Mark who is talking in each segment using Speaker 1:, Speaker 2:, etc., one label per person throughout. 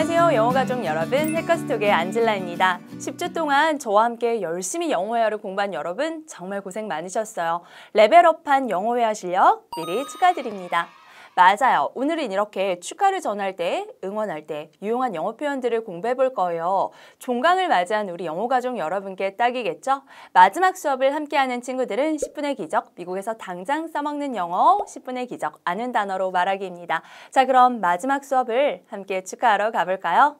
Speaker 1: 안녕하세요. 영어가족 여러분, 해커스톡의 안젤라입니다. 10주 동안 저와 함께 열심히 영어회화를 공부한 여러분 정말 고생 많으셨어요. 레벨업한 영어회화 실력 미리 축하드립니다. 맞아요. 오늘은 이렇게 축하를 전할 때, 응원할 때 유용한 영어 표현들을 공부해 볼 거예요. 종강을 맞이한 우리 영어 가족 여러분께 딱이겠죠? 마지막 수업을 함께하는 친구들은 10분의 기적, 미국에서 당장 써먹는 영어, 10분의 기적, 아는 단어로 말하기입니다. 자, 그럼 마지막 수업을 함께 축하하러 가볼까요?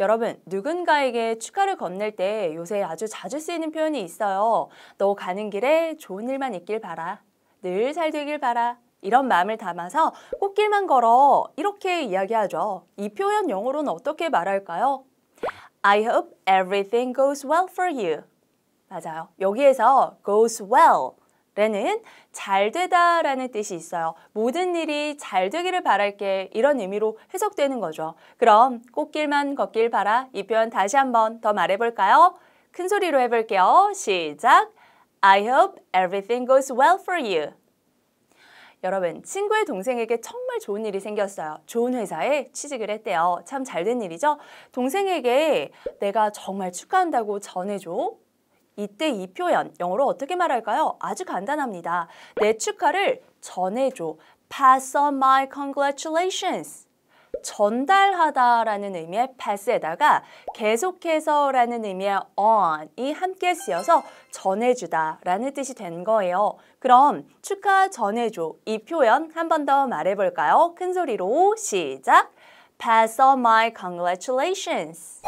Speaker 1: 여러분, 누군가에게 축하를 건넬 때 요새 아주 자주 쓰이는 표현이 있어요. 너 가는 길에 좋은 일만 있길 바라. 늘잘 되길 바라. 이런 마음을 담아서 꽃길만 걸어 이렇게 이야기하죠. 이 표현 영어로는 어떻게 말할까요? I hope everything goes well for you. 맞아요. 여기에서 goes well 라는 잘 되다 라는 뜻이 있어요. 모든 일이 잘 되기를 바랄게 이런 의미로 해석되는 거죠. 그럼 꽃길만 걷길 바라 이 표현 다시 한번 더 말해볼까요? 큰 소리로 해볼게요. 시작! I hope everything goes well for you. 여러분, 친구의 동생에게 정말 좋은 일이 생겼어요. 좋은 회사에 취직을 했대요. 참 잘 된 일이죠? 동생에게 내가 정말 축하한다고 전해줘. 이때 이 표현, 영어로 어떻게 말할까요? 아주 간단합니다. 내 축하를 전해줘. Pass on my congratulations. 전달하다라는 의미의 pass에다가 계속해서라는 의미의 on이 함께 쓰여서 전해주다라는 뜻이 된 거예요. 그럼 축하 전해줘 이 표현 한 번 더 말해볼까요? 큰 소리로 시작! Pass on my congratulations!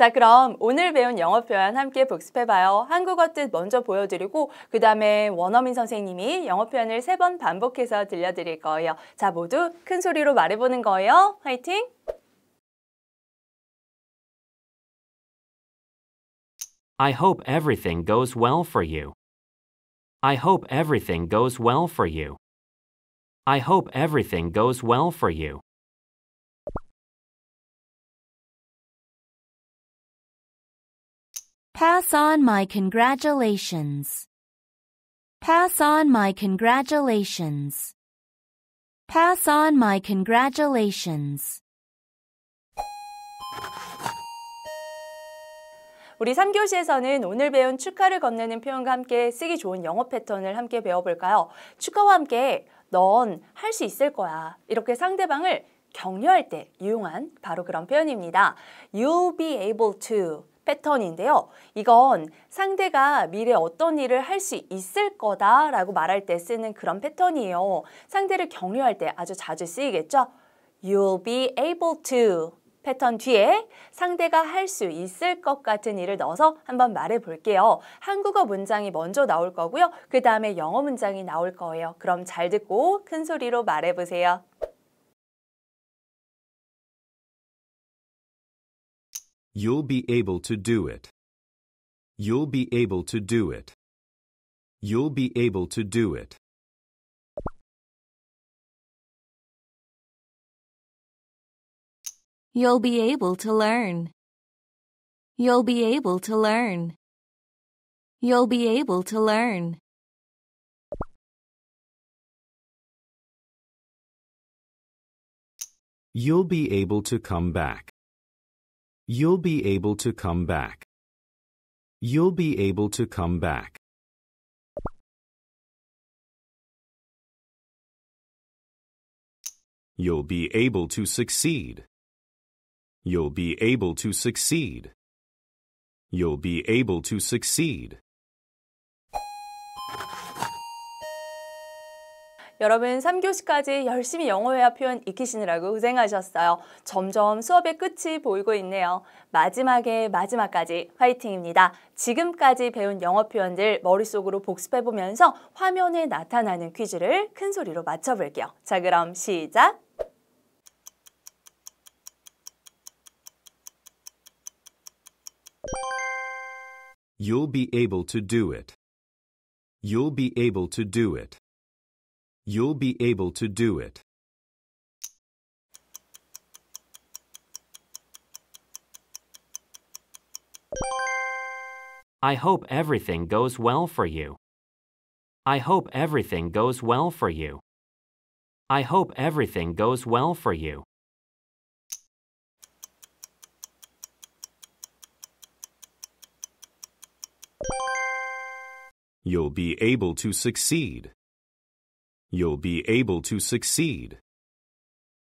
Speaker 1: 자, 그럼 오늘 배운 영어 표현 함께 복습해봐요. 한국어 뜻 먼저 보여드리고 그 다음에 원어민 선생님이 영어 표현을 세 번 반복해서 들려드릴 거예요. 자, 모두 큰 소리로 말해보는 거예요. 화이팅!
Speaker 2: I hope everything goes well for you. I hope everything goes well for you. I hope everything goes well for you.
Speaker 1: Pass on my congratulations. Pass on my congratulations. Pass on my congratulations. 우리 3교시에서는 오늘 배운 축하를 건네는 표현과 함께 쓰기 좋은 영어 패턴을 함께 배워볼까요? 축하와 함께 넌 할 수 있을 거야. 이렇게 상대방을 격려할 때 유용한 바로 그런 표현입니다. You'll be able to. 패턴인데요. 이건 상대가 미래 어떤 일을 할 수 있을 거다라고 말할 때 쓰는 그런 패턴이에요. 상대를 격려할 때 아주 자주 쓰이겠죠. You'll be able to 패턴 뒤에 상대가 할 수 있을 것 같은 일을 넣어서 한번 말해 볼게요. 한국어 문장이 먼저 나올 거고요. 그 다음에 영어 문장이 나올 거예요. 그럼 잘 듣고 큰 소리로 말해 보세요.
Speaker 2: You'll be able to do it. You'll be able to do it. You'll be able to do it. You'll be able to learn. You'll be able to learn. You'll be able to learn. You'll be able to come back. You'll be able to come back. You'll be able to come back. You'll be able to succeed. You'll be able to succeed. You'll be able to succeed.
Speaker 1: 여러분 3교시까지 열심히 영어회화 표현 익히시느라고 고생하셨어요. 점점 수업의 끝이 보이고 있네요. 마지막에 마지막까지 화이팅입니다. 지금까지 배운 영어 표현들 머릿속으로 복습해보면서 화면에 나타나는 퀴즈를 큰 소리로 맞춰볼게요. 자 그럼 시작!
Speaker 2: You'll be able to do it. I hope everything goes well for you. I hope everything goes well for you. I hope everything goes well for you. You'll be able to succeed. You'll be able to succeed.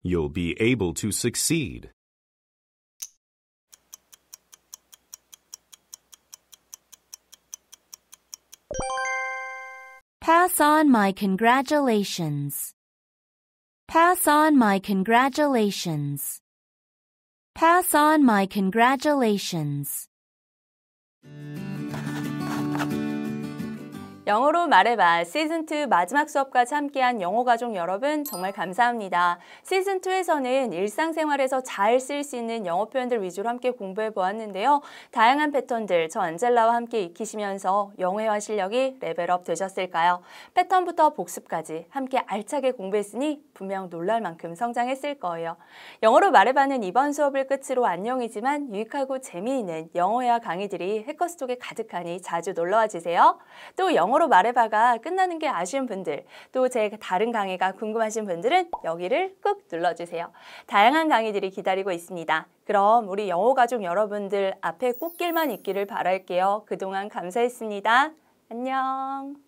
Speaker 2: You'll be able to succeed.
Speaker 1: Pass on my congratulations. Pass on my congratulations. Pass on my congratulations. 영어로 말해봐 시즌2 마지막 수업까지 함께한 영어가족 여러분 정말 감사합니다. 시즌2에서는 일상생활에서 잘 쓸 수 있는 영어 표현들 위주로 함께 공부해 보았는데요. 다양한 패턴들 저 안젤라와 함께 익히시면서 영어회화 실력이 레벨업 되셨을까요? 패턴부터 복습까지 함께 알차게 공부했으니 분명 놀랄 만큼 성장했을 거예요. 영어로 말해봐는 이번 수업을 끝으로 안녕이지만 유익하고 재미있는 영어회화 강의들이 해커스톡에 가득하니 자주 놀러와 주세요. 또 영어 영어로 말해봐가 끝나는 게 아쉬운 분들 또 제 다른 강의가 궁금하신 분들은 여기를 꾹 눌러주세요. 다양한 강의들이 기다리고 있습니다. 그럼 우리 영어 가족 여러분들 앞에 꽃길만 있기를 바랄게요. 그동안 감사했습니다. 안녕.